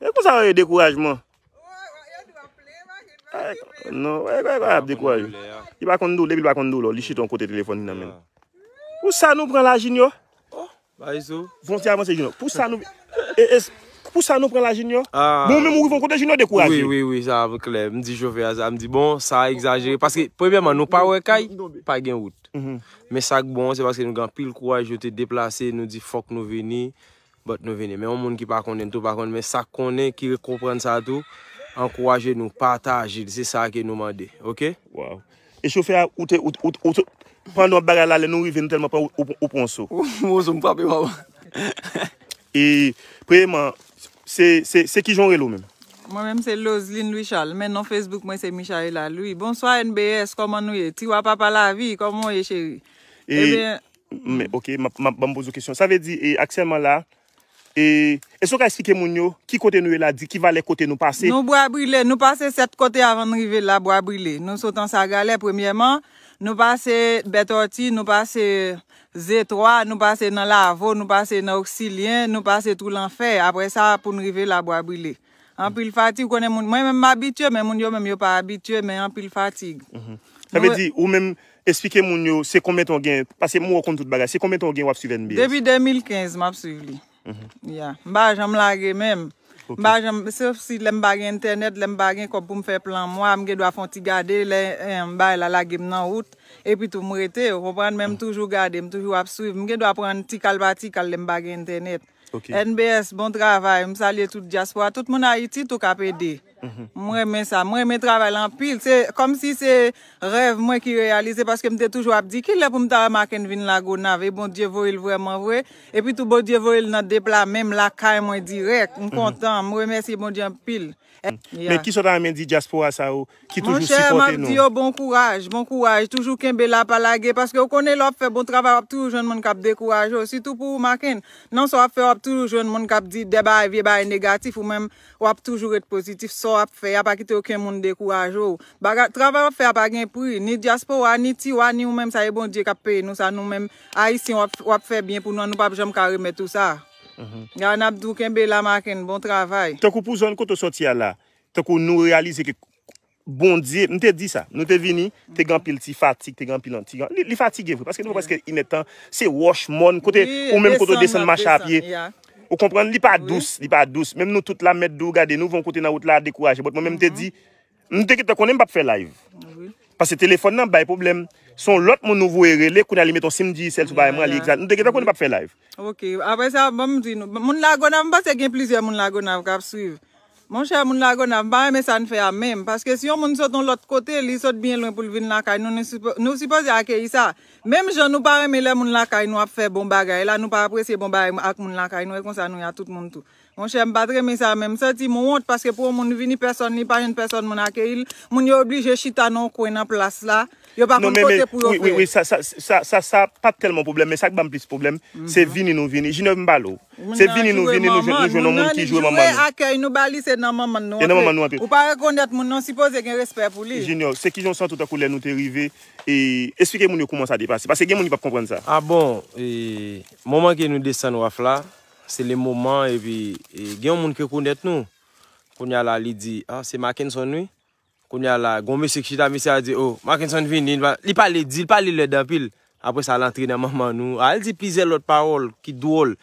E kwa sa yon dekourajman? E kwa sa yon dekourajman? Debil bakondou loh, li chit ton kote telefon ni na men. Pousa nou pren la jinyo? Oh, Vonsi avansi jinyo. Pousa nou e, e, pren la jinyo? Ah. Bon men mou yon kote jinyo dekourajman? Oui, oui, oui, ça va m'enclère. M'di Jové Hazard, m'di bon, ça a exagéré. Parce que, premièrement, nous pas wakay, non, non. pas y'en route. Mm-hmm. Mais ça, bon, c'est parce que nous gant pile kouraj, nous dit fuck nous venni. Bat nou vene. Me yon moun ki pa konde, noutou pa konde, me sa kone ki re kompren sa tou, ankouraje nou, pata, agil, se sa ke nou mande. Ok? Wow. E choufea, ou te, ou te, ou te, pandou a bagala, le nou vene telman pa ou ponso. Mouzou mpa pe waw. E preman, se, se, se ki jounre lou men? Mwen men se lous, Lin Louis Charles, men nan Facebook, mwen se Michael la. Louis, bonsoi NBS, koman nou e? Ti wap apa la vi, koman e cheri? Eh e, me, ok, ma, ma E, e so ka espike moun yo, ki kote nou e la di, ki va le kote nou pase? Nou boye brile, nou pase set kote avan nrive la boye brile. Nou sotan sa gale premièman, nou pase Betorti, nou pase Z3, nou pase nan Lavon, nou pase nan Auxilien, nou pase tout l'enfer. Apre sa pou nrive la boye brile. Anpil fatig konen moun yo, mwen mèm mabitye, mèm moun yo mèm yo pa abitye, mèm anpil fatig. Ta mè di, ou mèm espike moun yo, se konmen ton gen, pase mou okon tout baga, se konmen ton gen wap suven bi? Depi 2015 mwap suven bi. Mhm. Ya, mba jom lage mèm, mba jom, sef si lèm bagè internet, lèm bagè kon pou mfè plan mwa, mge dwa fon ti gade, lèm eh, bagè la lage mnan out, epi tou mwete, mwen mwen mhm. toujou gade, mwen toujou apsuive, mge dwa pran ti kalba ti kal lèm bagè internet. NBS, bon travay, msalye tout diaspo, tout moun ha iti tou kapède. E Mwen men sa, mwen men traval an pil Kom si se rev mwen ki realize Paske mte toujou ap di Kil le pou mta re maken vin la go na ve Bon dievou il vwè mwen vwè E pi tou bon dievou il nan depla Mwen m la kay mwen direk M kontan, mwen mersi mwen di an pil mhm. Men ki sot an men di jaspo a sa ou Ki toujou sifote nou Mon chè, mwen di yo bon kouraj bon Toujou ken be la palage Paske bon non, ou konen lop fè bon traval Wap toujoun mwen kap dekouraj Situ pou mwen Non sou wap fè wap toujoun mwen kap di Deba e vieba e negatif Ou mwen wap tou ap fè, ap akite ou ken moun de kou a jow. Bagat, travè ap fè ap agen pou yi. Ni diaspo wè, ni ti wè, ni ou mèm sa yi e bon diye kapè. Nou sa nou mèm a yi si wè ap fè bin pou nou anou pa pou jom kareme tout sa. Gyan mhm. ap dvou ken be la maken, bon travè. Tèkou pou zon koto soti a la, tèkou nou realize kek bon diye, nou te di sa, nou te vini, te gampil ti fatik, te gampil an ti gampil, li fatig e vwe, paske nou wè paske inetan, se wash mon, kote ou mèm koto desen machapye, ya. Ou kompren, li pa douz, li pa douz. Mem nou tout la met dou, gade, nou von kote nan out la dekouache. Bot mwen men mte di, mwen te kita konen pa pfe live. Pase telefon nan bay problem, son lot mwen nou vwe re, le konen li met ton sim di, sel sou bay, mwen li ekzal. Mwen te kita konen pa pfe live. Ok, apwe sa, mwen bon, mwen di nou, mwen lagon av, mwen bas e gen plizye mwen lagon av, kap suyv. Mon chè moun lakon av, ba reme san fè a mem, paske si yon moun sot an lot kote, li sot bien lwen pou lvin lakay, nou si pose a keyi sa. Mem joun nou pa reme lè moun lakay nou ap fè bon bagay, la nou pa apresye bon bagay ak moun lakay nou, ekonsan nou ya tout moun tou. Mwen chèm badre mè sa mèm sa ti moun wot paske pou moun vini person li pa jen person moun ake il moun yo oblije chita nou kwen an plas la yo pa non, kon pote pou yo kwen Sa sa pa telman problem mè sa k ban plis problem mhm. se vini nou vini se vini nou vini nou jwen an moun ki jwen an maman Moun nan jwen ake il nou bali se nan maman nou anpe ou pare kondet moun nan sipose gen respè pou li Jinyor, se ki jonsan touta koule nou te rive e eswike moun yo kouman sa depasi paske gen moun yo pap kompren sa A ah bon, mouman ki nou desen waf la Se ah, oh, ah, bon, bon, le mouman e bi, e gen moun ke konet nou. Koun ya la li di, a, se Maken son ou? Koun ya la, gombe se kichita misi a di, o, Maken son vini. Li pale li di, pale li le dapil. Apre sa lan tre nan maman nou. A, el di pize lout parol, ki douol.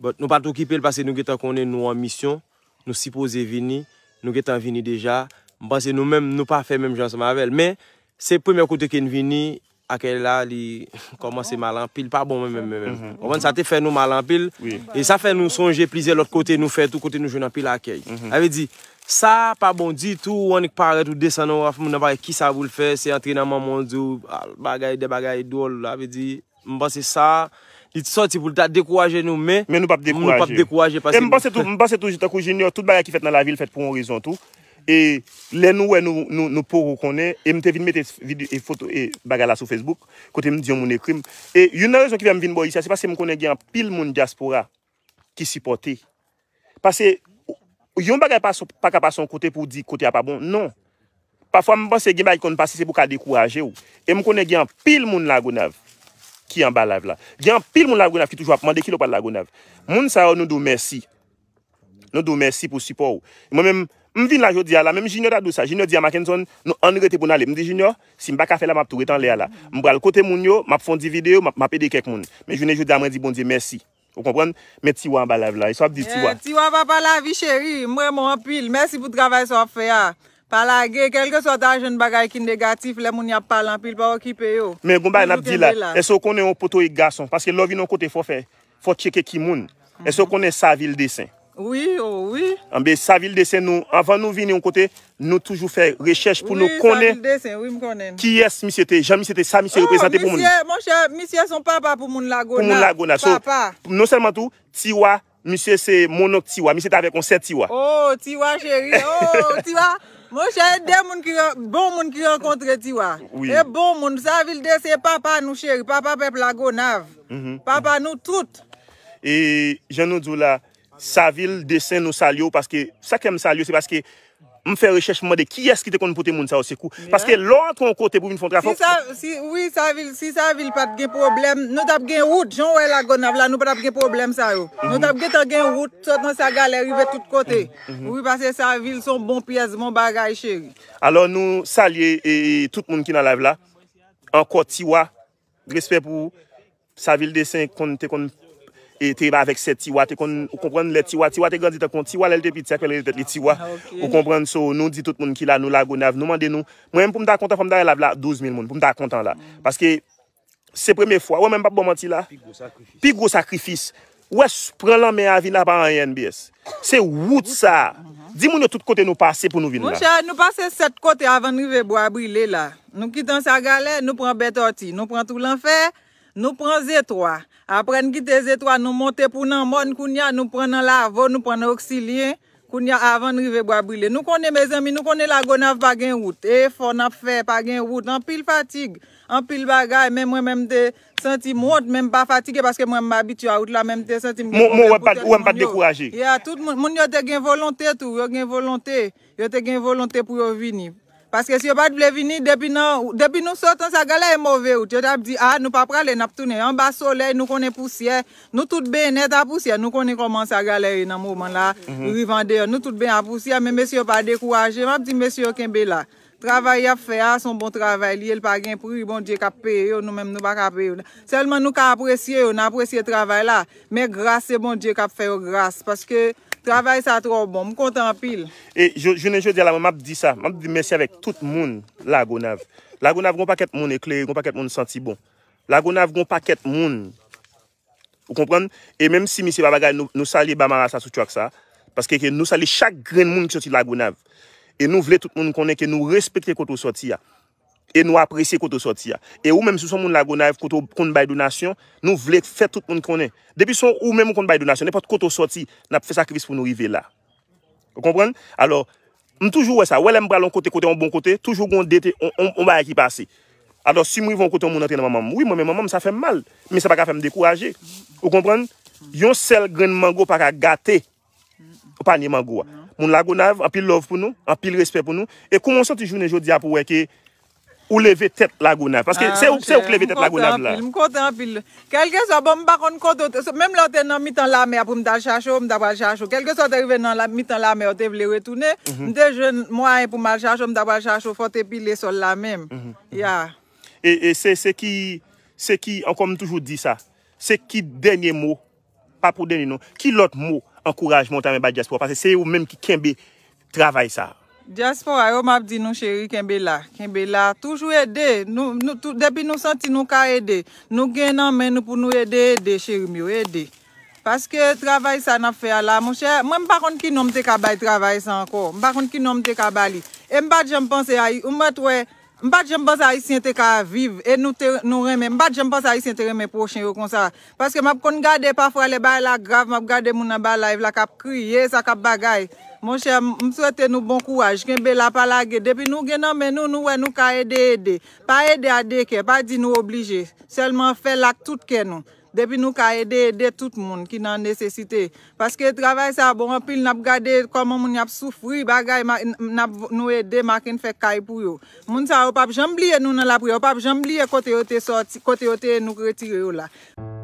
But nou patou ki pel, pase nou getan konen nou an misyon. Nou sipoze vini, nou getan vini deja. Mpase nou mem, nou pa fe mem, jansan mavel. Men, se premye koute ken vini, akèyè la li koman se oh. malan pil, pa bon mè mè mè mè mè. Mhm. Ovan sa te fè nou malan pil, e sa fè nou sonje plize lòt kote nou fè tout kote nou jounan pil akèyè. Mhm. A ve di, sa pa bon di tou, wè ni kparè tou desen nou, a fè moun avare ki sa vou l'fè, se entri nan moun moun djou, bagay de bagay douol. A ve di, mwen ba se sa, li ti soti pou lta dekouajè nou, mwen nou pa p dekouajè. E mwen ba se tou, mwen ba se tou, jen yo tout bagay ki fèt nan la vil fèt pou orizontou, E lè nou wè nou pou rukonè. E mte vin mette video e foto e bagala sou Facebook. Kote m diyon moun ekrim. E yon nan rezon ki vèm vin bo yisa. Se pasè m konè gen pil moun diaspora. Ki sipote. Pase yon bagala pa kapa son kote pou di kote a pa bon. Non. Pafwa m panse gen bagi kon pasè se pou ka dekouraje ou. E m konè gen pil moun lagounav. Ki yon balav la. Gen pil moun lagounav ki toujwa. Mande ki lopat lagounav. Moun sa yo nou dou mersi. Nou dou mersi pou sipo ou. Moun mèm. M vin la jodi a la, menm jinyo da dousa, jinyo di a Makenzon, nou an rete pou nan le. M di jinyo, si m baka fe la, m ap tou reten le a la. M bral kote moun yo, m ap fon di videyo, m ap pede kek moun. Men jounen jodi a man di, bon diye, mersi. Fou kompren, men tiwa m balav la. E so eh, ap di tiwa. Tiwa m pala vi cheri, mwen m anpil. Mersi pou travay so fwe a. Pala ge, kelke so dan joun bagay ki negatif, le moun yap pala anpil, pa wakipe yo. Men gomba an ap di la, e so konen o poto e gason. Paske l Oui, oh oui. Ambe sa vil desen nou, avan nou vine yon kote, nou toujou fè rechèche pou nou konen. Oui, sa vil desen, oui m konen. Ki yes, misye te, jan misye te, sa misye te oh, reprezenté pou moun. Oh, misye, monshe, misye son papa pou moun la gona. Pou moun la gona. Papa. Non seman tou, tiwa, misye se moun ok tiwa, misye ta ve kon se tiwa. Oh, tiwa chéri, oh, tiwa. Monshe, e de moun ki, bon moun ki yon kontre tiwa. Oui. E bon moun, sa vil desen, papa nou chéri, papa pep la gona. Mhm, papa mhm. nou tout. E jan nou djou la... Sa vil desen nou salyo, sa kem salyo se baske m fè rechèche mè de ki eske te kon pote moun sa ou se kou. Paske lò an tron kote pou vin fon tra fok. Si sa vil pat gen problem, nou tap gen wout, jan wè la gò na vla, nou pat gen problem sa ou. Mhm. Nou tap gen wout, sa galèri vè tout kote. Mhm. Ou paske sa vil son bon pièz, mò bon bagay chè. Alors nou salye e, tout moun ki nan la vla, an kotiwa, sa vil desen kon te kon pote. E te iba avek 7 tiwa, te kon, ou konpren le tiwa, tiwa te gandite kon, tiwa lelte pitsek, lelte pet li tiwa, ah, ou konpren so, nou di tout moun ki la nou la gounav, nou mande nou. Mwen m pou m da kontan fom da relav la, 12 mil moun, pou m da kontan la. Paske, se preme fwa, wè mè m pap bomanti la, pi gro sakrifis, wè pran lan mè avin la pa an yen bes. Se wout sa, mm-hmm. di moun yo tout kote nou pase pou nou vin la. Moun chè, nou pase 7 kote avan nrive bo a brile la. Nou kitan sa gale, nou pran betoti, nou pran tout l'anfer. Nou pran Z3, apren gite Z3, nou monte pou nan mon koun ya, nou pran nan lavo, nou pran nan oksilien, koun ya avan rive bo a brile. Nou konen me zemi, nou konen la gonav bagen wout, e fon ap fe, bagen wout, an pil fatig, an pil bagay, men mwen mwen de sentim wout, men mwen ba fatig e paske mwen mabit yo wout la, men mwen de sentim wout. Mwen mwen pat dekouraje. Ya, tout moun yo te gen volonté tou, yo gen volonté, yo te gen volonté pou yo vini. Paske si yo pat ble vini, depi nou sotan sa galeye mouve ou. Ti yo tap di, a, ah, nou pa prale nap tounen. An ba soley, nou konen pousye. Nou tout be net a pousye. Nou konen koman sa galeye nan mouman la. Ou mhm. rivande yo. Nou tout be a pousye. Men mèsyo pa dekouraje. Man pti mèsyo kembe la. Travay ap fè a, son bon travay li. El pa gen prou, bon diye kap pe yo. Nou menm nou pa kap pe yo. Selman nou ka apresye yo, nan apresye travay la. Men grase, bon diye kap fè yo, grase. Paske... Travaye sa tro bon, m konten apil. E, jounen jounen la, m ap di sa. M ap di mersi avek tout moun la Gounav. La Gounav goun paket moun ekle, goun paket moun santi bon. La Gounav goun paket moun. Ou kompran? E menm si misi babagay nou sali ba marasa sou tchok sa. Paske nou sali chak gren moun ki soti la Gounav. E nou vle tout moun konen ke nou respekte koto soti ya. E nou apresye koto soti ya. E ou menm sou son moun lago na ev koto koun bay do nasyon, nou vle fè tout moun kone. Depi son ou menm koun bay do nasyon, nepot koto soti, nap fè sakris pou nou rive la. Ou kompren? Alors, m toujou wè sa, wè lè m bral an kote kote an bon kote, toujou goun dete, on ba yè ki pase. Alors, si mou yvon kote an moun atene mamam, oui mou mè mamam, sa fè mal, mè se pa ka fè m dekouraje. Ou kompren? Yon sel gren mango pa ka gate, ou pa ni mango a. Moun Ou leve tet lagounav. Parce que c'est ou kleve tet lagounav la. M'konte an pil. Quelke so, bon m'bakon konte. Mèm lò te nan mitan la mè a pou m dal chachou, m dal wal chachou. Quelke so te rive nan mitan la mè a te vle wetounè. M te jen mwa an pou m dal chachou, m dal wal chachou. Fote pil le sol la mèm. E se ki, an kon m toujou di sa. Se ki denye mò, pa pou denye non. Ki lòt mò, an kouraj mò tan mè badias pou. Parce se ou mèm ki kèmbe travay sa. Jaspo a yo mabdi nou cheri kembe la. Kembe la. Toujou ede. Depi nou senti nou ka ede. Nou gen nan men nou pou nou ede. Ede cheri myo. Ede. Paske travay sa nan fe ala. Mwen mbakon ki nom te kabay travay sa anko. Mbakon ki nom te kabali. Mbad e jan mpense a yi. Mbate jen mpasa isyen te ka vive, e nou te nou reme, mbate jen mpasa isyen te reme pochen yo kon sa. Paske map kon gade pafwa le bay la grav, map gade mou nan bay la ev la kap kriye, sa kap bagay. Mon chè, mswete nou bon kouaj, gen be la pala ge, depi nou genan men nou nou wè nou ka ede ede. Pa ede ade ke, pa di nou oblige, selman fe lak tout ke nou. Depi nou ka ede, ede tout moun ki nan nesesite. Paske travay sa bon pil nap gade komon moun yap soufri bagay nap nou ede maken fek kay pou yo. Moun sa wap ap jambliye nou nan la pou yo, wap ap jambliye kote ote nou kretire yo la.